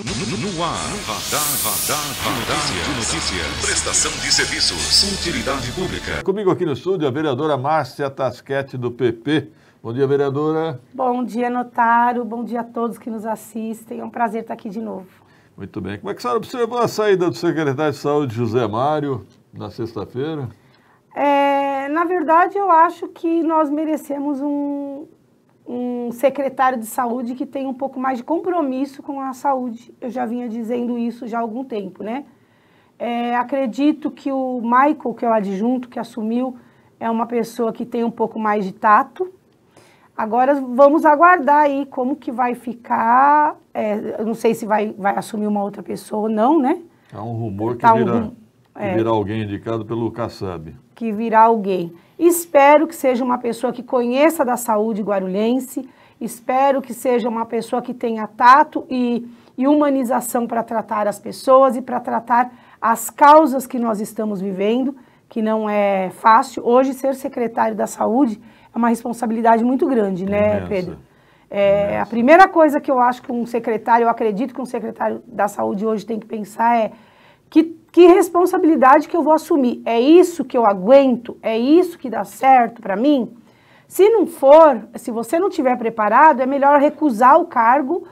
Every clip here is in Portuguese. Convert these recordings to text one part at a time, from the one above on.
No, ar, radar, radar, radar de notícias. Prestação de serviços, utilidade pública. Comigo aqui no estúdio a vereadora Márcia Tasquete do PP. Bom dia, vereadora. Bom dia, notário. Bom dia a todos que nos assistem. É um prazer estar aqui de novo. Muito bem. Como é que a senhora observou a saída do secretário de Saúde, José Mário, na sexta-feira? É, na verdade, eu acho que nós merecemos um, um secretário de saúde que tem um pouco mais de compromisso com a saúde. Eu já vinha dizendo isso já há algum tempo, né? É, acredito que o Michael, que é o adjunto que assumiu, é uma pessoa que tem um pouco mais de tato. Agora vamos aguardar aí como que vai ficar. É, eu não sei se vai, vai assumir uma outra pessoa ou não, né? É um rumor tá que tá um, é. Que virá alguém indicado pelo Kassab. Que virá alguém. Espero que seja uma pessoa que conheça da saúde guarulhense, espero que seja uma pessoa que tenha tato e, e humanização para tratar as pessoas e para tratar as causas que nós estamos vivendo, que não é fácil. Hoje, ser secretário da saúde é uma responsabilidade muito grande, né, Imensa. Pedro? É, a primeira coisa que eu acho que um secretário, eu acredito que um secretário da saúde hoje tem que pensar é que que responsabilidade que eu vou assumir? É isso que eu aguento? É isso que dá certo para mim? Se não for, se você não tiver preparado, é melhor recusar o cargo,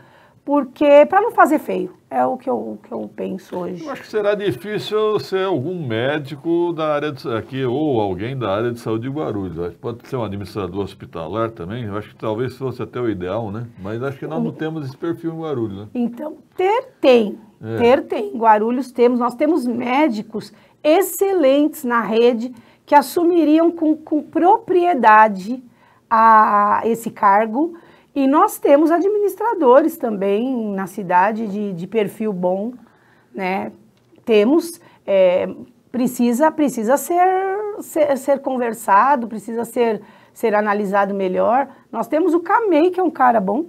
porque para não fazer feio. É o que eu, o que eu penso hoje. Eu acho que será difícil ser algum médico da área de, aqui ou alguém da área de saúde de Guarulhos. Pode ser um administrador hospitalar também. Eu acho que talvez fosse até o ideal, né? Mas acho que nós hum. não temos esse perfil em Guarulhos. Né? Então, ter tem. É. Ter tem. Guarulhos temos, nós temos médicos excelentes na rede que assumiriam com, com propriedade a, a esse cargo. E nós temos administradores também na cidade de, de perfil bom, né? Temos, é, precisa, precisa ser, ser, ser, conversado, precisa ser, ser analisado melhor. Nós temos o Camei, que é um cara bom,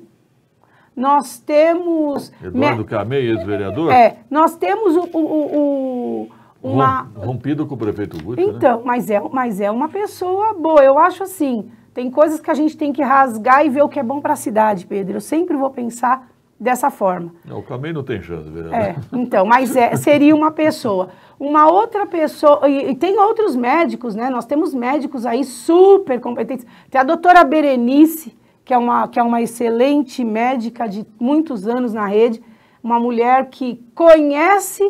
nós temos. Eduardo Camei, ex-vereador? É, nós temos o, o, o uma... Rompido com o prefeito Guto, né? Então, né? mas, é, mas é uma pessoa boa. Eu acho assim, tem coisas que a gente tem que rasgar e ver o que é bom para a cidade, Pedro. Eu sempre vou pensar dessa forma. Não, o Camei não tem chance, vereador. É, então, mas é, seria uma pessoa. Uma outra pessoa, e, e, tem outros médicos, né? Nós temos médicos aí super competentes. Tem a doutora Berenice, que é uma, que é uma excelente médica de muitos anos na rede, uma mulher que conhece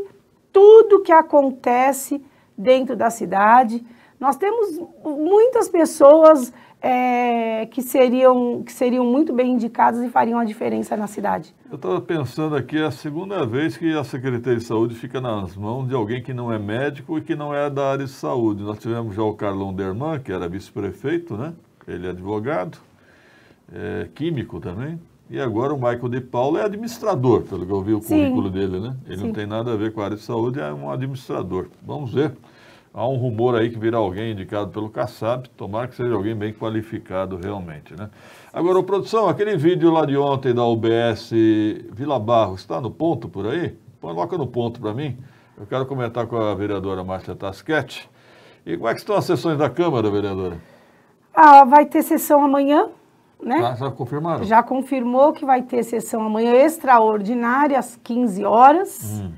tudo que acontece dentro da cidade. Nós temos muitas pessoas é, que, seriam, que seriam muito bem indicadas e fariam a diferença na cidade. Eu estava pensando aqui, é a segunda vez que a Secretaria de Saúde fica nas mãos de alguém que não é médico e que não é da área de saúde. Nós tivemos já o Carlão Derman, que era vice-prefeito, né? Ele é advogado é, químico também. E agora o Michael de Paulo é administrador, pelo que eu vi o Sim. currículo dele, né? Ele Sim. não tem nada a ver com a área de saúde, é um administrador. Vamos ver. Há um rumor aí que virá alguém indicado pelo Kassab, tomara que seja alguém bem qualificado realmente, né? Agora, produção, aquele vídeo lá de ontem da UBS Vila Barros, está no ponto por aí? Coloca no ponto para mim. Eu quero comentar com a vereadora Márcia Tasquete. E como é que estão as sessões da Câmara, vereadora? Ah, vai ter sessão amanhã, né? Já, já confirmaram. Já confirmou que vai ter sessão amanhã extraordinária, às 15 horas. Hum.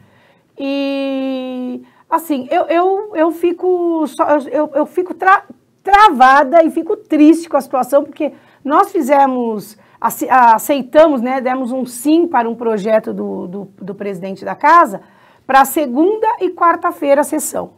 E, assim, eu, eu, eu fico, só, eu, eu fico tra, travada e fico triste com a situação, porque nós fizemos, aceitamos, né, demos um sim para um projeto do, do, do presidente da casa para segunda e quarta-feira a sessão,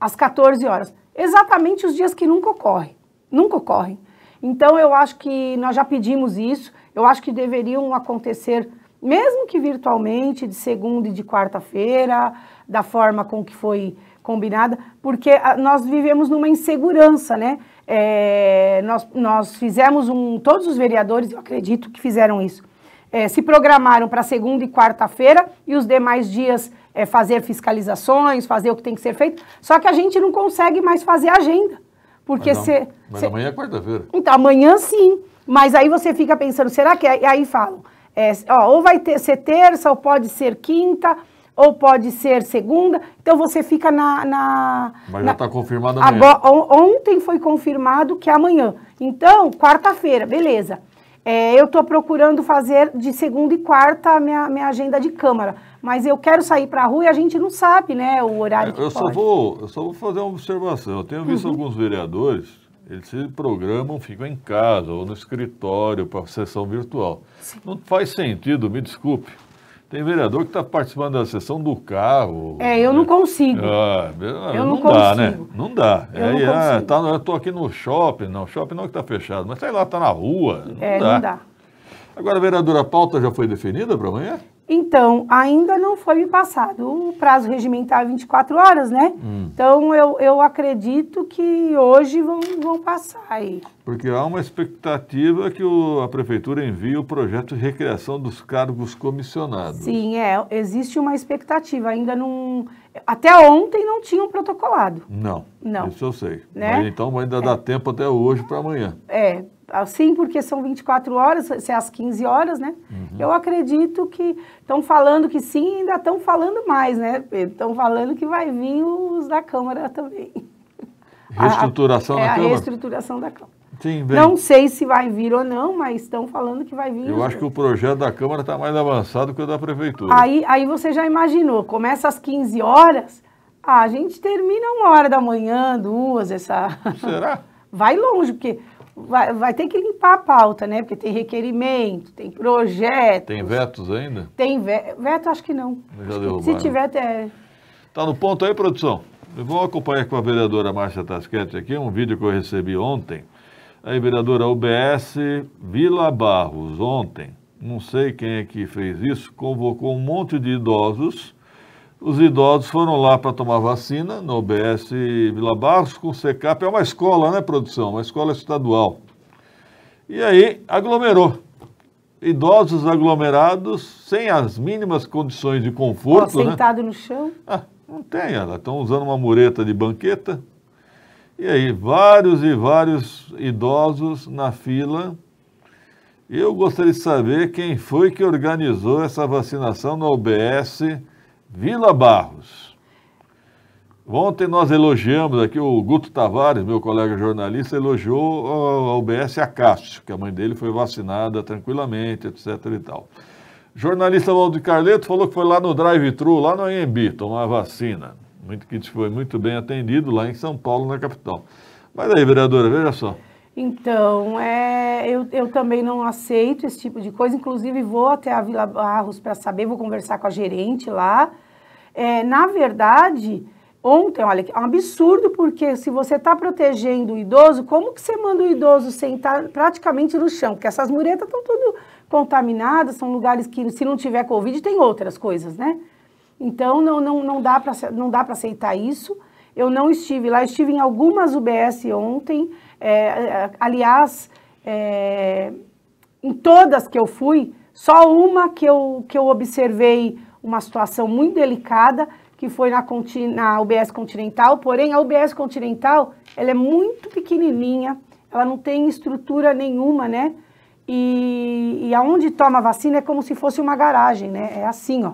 às 14 horas. Exatamente os dias que nunca ocorre, nunca ocorrem. Então, eu acho que nós já pedimos isso, eu acho que deveriam acontecer, mesmo que virtualmente, de segunda e de quarta-feira, da forma com que foi combinada, porque ah, nós vivemos numa insegurança, né? É, nós, nós fizemos um, todos os vereadores, eu acredito que fizeram isso, é, se programaram para segunda e quarta-feira e os demais dias é, fazer fiscalizações, fazer o que tem que ser feito, só que a gente não consegue mais fazer a agenda. Porque você. Mas, cê, amanhã é quarta-feira. Então, amanhã sim. Mas aí você fica pensando, será que. É? Aí falam, é, ó, ou vai ter, ser terça, ou pode ser quinta, ou pode ser segunda. Então você fica na. na Mas já está confirmado amanhã. Agora, on, ontem foi confirmado que é amanhã. Então, quarta-feira, beleza. É, eu estou procurando fazer de segunda e quarta a minha, minha agenda de Câmara, mas eu quero sair para a rua e a gente não sabe né, o horário é, que eu pode. Só vou, eu só vou fazer uma observação. Eu tenho visto uhum. alguns vereadores, eles se programam, ficam em casa ou no escritório para sessão virtual. Sim. Não faz sentido, me desculpe. Tem vereador que está participando da sessão do carro. É, eu não consigo. Ah, eu ah, não, não dá, né? Não dá. Eu é, não é, tá, eu estou aqui no shopping, não, shopping não é que está fechado, mas sei lá, está na rua. É, não é, dá. não dá. Agora, vereadora, a pauta já foi definida para amanhã? Então, ainda não foi me passado. O prazo regimental é 24 horas, né? Hum. Então, eu, eu acredito que hoje vão, vão passar aí. Porque há uma expectativa que o, a Prefeitura envie o projeto de recriação dos cargos comissionados. Sim, é. Existe uma expectativa. Ainda não. Até ontem não tinham protocolado. Não. Não. Isso eu sei. Né? Mas, então ainda é. dá tempo até hoje para amanhã. É, assim, porque são 24 horas, se é às 15 horas, né? Uhum. Eu acredito que estão falando que sim, ainda estão falando mais, né? Estão falando que vai vir os da Câmara também. Reestruturação a, é, da Câmara? A reestruturação da Câmara. Sim, bem. Não sei se vai vir ou não, mas estão falando que vai vir. Eu acho que o projeto da Câmara está mais avançado que o da Prefeitura. Aí, aí você já imaginou, começa às 15 horas, a gente termina uma hora da manhã, duas, essa... Será? vai longe, porque vai, vai ter que limpar a pauta, né? Porque tem requerimento, tem projeto. Tem vetos ainda? Tem ve veto, acho que não. Já Se tiver, é... Tá no ponto aí, produção? Eu vou acompanhar com a vereadora Márcia Tasquete aqui, um vídeo que eu recebi ontem. Aí, vereadora UBS Vila Barros, ontem, não sei quem é que fez isso, convocou um monte de idosos os idosos foram lá para tomar vacina no OBS Vila Barros com o CECAP. É uma escola, né, produção? Uma escola estadual. E aí aglomerou. Idosos aglomerados, sem as mínimas condições de conforto. Oh, sentado né? no chão? Ah, não tem, ela. Estão usando uma mureta de banqueta. E aí, vários e vários idosos na fila. Eu gostaria de saber quem foi que organizou essa vacinação no OBS Vila Barros. Ontem nós elogiamos aqui, o Guto Tavares, meu colega jornalista, elogiou a UBS Acácio, que a mãe dele foi vacinada tranquilamente, etc e tal. jornalista Valdo Carleto falou que foi lá no drive-thru, lá no AMB, tomar vacina. Muito que foi muito bem atendido lá em São Paulo, na capital. Mas aí, vereadora, veja só. Então, é, eu, eu também não aceito esse tipo de coisa. Inclusive, vou até a Vila Barros para saber, vou conversar com a gerente lá. É, na verdade, ontem, olha, é um absurdo, porque se você está protegendo o idoso, como que você manda o idoso sentar praticamente no chão? Porque essas muretas estão tudo contaminadas, são lugares que, se não tiver Covid, tem outras coisas, né? Então, não, não, não dá para aceitar isso. Eu não estive lá, estive em algumas UBS ontem. É, é, aliás, é, em todas que eu fui, só uma que eu, que eu observei uma situação muito delicada, que foi na, na UBS Continental. Porém, a UBS Continental ela é muito pequenininha, ela não tem estrutura nenhuma, né? E, e aonde toma vacina é como se fosse uma garagem, né? É assim, ó,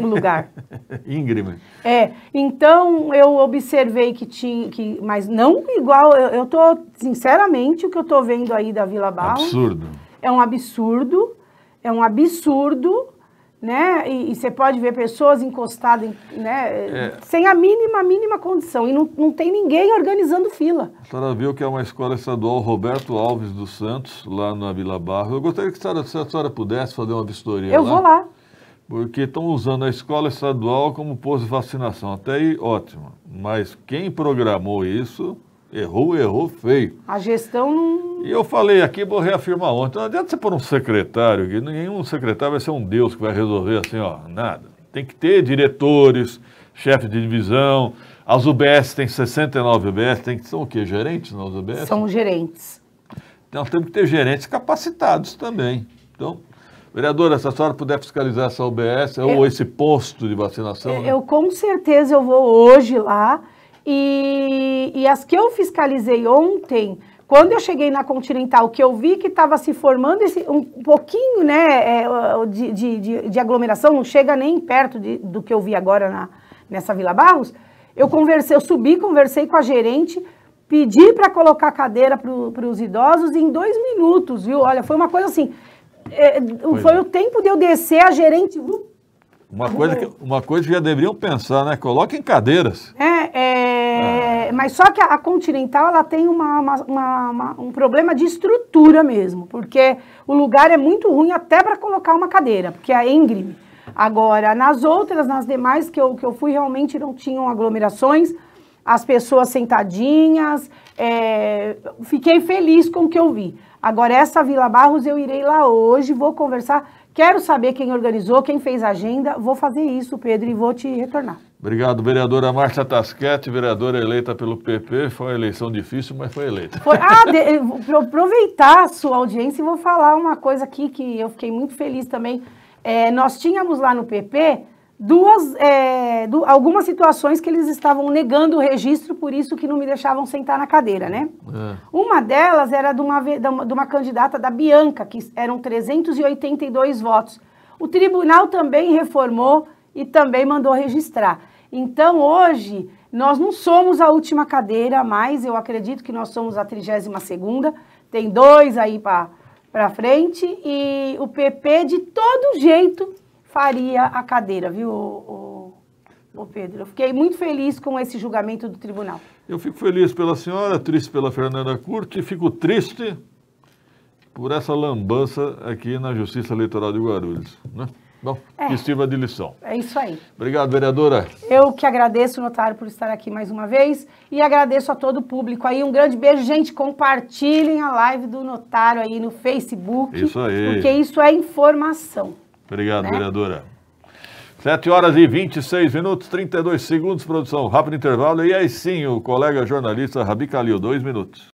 o lugar. Íngreme. É. Então eu observei que tinha, que, mas não igual. Eu, eu tô sinceramente o que eu tô vendo aí da Vila Barros. Absurdo. É um absurdo. É um absurdo né? E, e você pode ver pessoas encostadas, né? É. Sem a mínima, mínima condição. E não, não tem ninguém organizando fila. A senhora viu que é uma escola estadual Roberto Alves dos Santos, lá na Vila Barro. Eu gostaria que a senhora, se a senhora pudesse fazer uma vistoria Eu lá, vou lá. Porque estão usando a escola estadual como posto de vacinação. Até aí, ótimo. Mas quem programou isso, errou, errou feio. A gestão não e eu falei aqui, vou reafirmar ontem, não adianta você pôr um secretário aqui, nenhum secretário vai ser um deus que vai resolver assim, ó, nada. Tem que ter diretores, chefe de divisão, as UBS tem 69 UBS, tem que, são o quê? Gerentes nas UBS? São gerentes. Então temos que ter gerentes capacitados também. Então, Vereadora, se a senhora puder fiscalizar essa UBS eu, ou esse posto de vacinação. Eu, né? eu, com certeza eu vou hoje lá e, e as que eu fiscalizei ontem, quando eu cheguei na Continental, que eu vi que estava se formando esse, um pouquinho né, é, de, de, de, de aglomeração, não chega nem perto de, do que eu vi agora na, nessa Vila Barros, eu conversei, eu subi, conversei com a gerente, pedi para colocar cadeira para os idosos em dois minutos, viu? Olha, foi uma coisa assim, é, é foi. foi é. o tempo de eu descer, a gerente uh, uma coisa, que, uma coisa que já deveriam pensar, né? Coloquem cadeiras. É, é, é. mas só que a, Continental ela tem uma, uma, uma, um problema de estrutura mesmo, porque o lugar é muito ruim até para colocar uma cadeira, porque é íngreme. Agora, nas outras, nas demais que eu, que eu fui, realmente não tinham aglomerações as pessoas sentadinhas. É, fiquei feliz com o que eu vi. Agora, essa Vila Barros, eu irei lá hoje, vou conversar. Quero saber quem organizou, quem fez a agenda. Vou fazer isso, Pedro, e vou te retornar. Obrigado, vereadora Márcia Tasquete, vereadora eleita pelo PP. Foi uma eleição difícil, mas foi eleita. Foi, ah, de, vou aproveitar a sua audiência e vou falar uma coisa aqui que eu fiquei muito feliz também. É, nós tínhamos lá no PP duas, é, algumas situações que eles estavam negando o registro, por isso que não me deixavam sentar na cadeira, né? É. Uma delas era de uma, de uma candidata da Bianca, que eram 382 votos. O tribunal também reformou e também mandou registrar. Então, hoje, nós não somos a última cadeira, mas eu acredito que nós somos a 32 segunda tem dois aí para frente, e o PP, de todo jeito, faria a cadeira, viu, o, o, o Pedro? Eu fiquei muito feliz com esse julgamento do tribunal. Eu fico feliz pela senhora, triste pela Fernanda Curti, fico triste por essa lambança aqui na Justiça Eleitoral de Guarulhos, né? Bom, é, que sirva de lição. É isso aí. Obrigado, vereadora. Eu que agradeço, notário, por estar aqui mais uma vez e agradeço a todo o público aí. Um grande beijo, gente. Compartilhem a live do notário aí no Facebook. Isso aí. Porque isso é informação. Obrigado, né? vereadora. 7 horas e 26 minutos, 32 segundos, produção. Rápido intervalo. E aí sim, o colega jornalista Rabi Calil, dois minutos.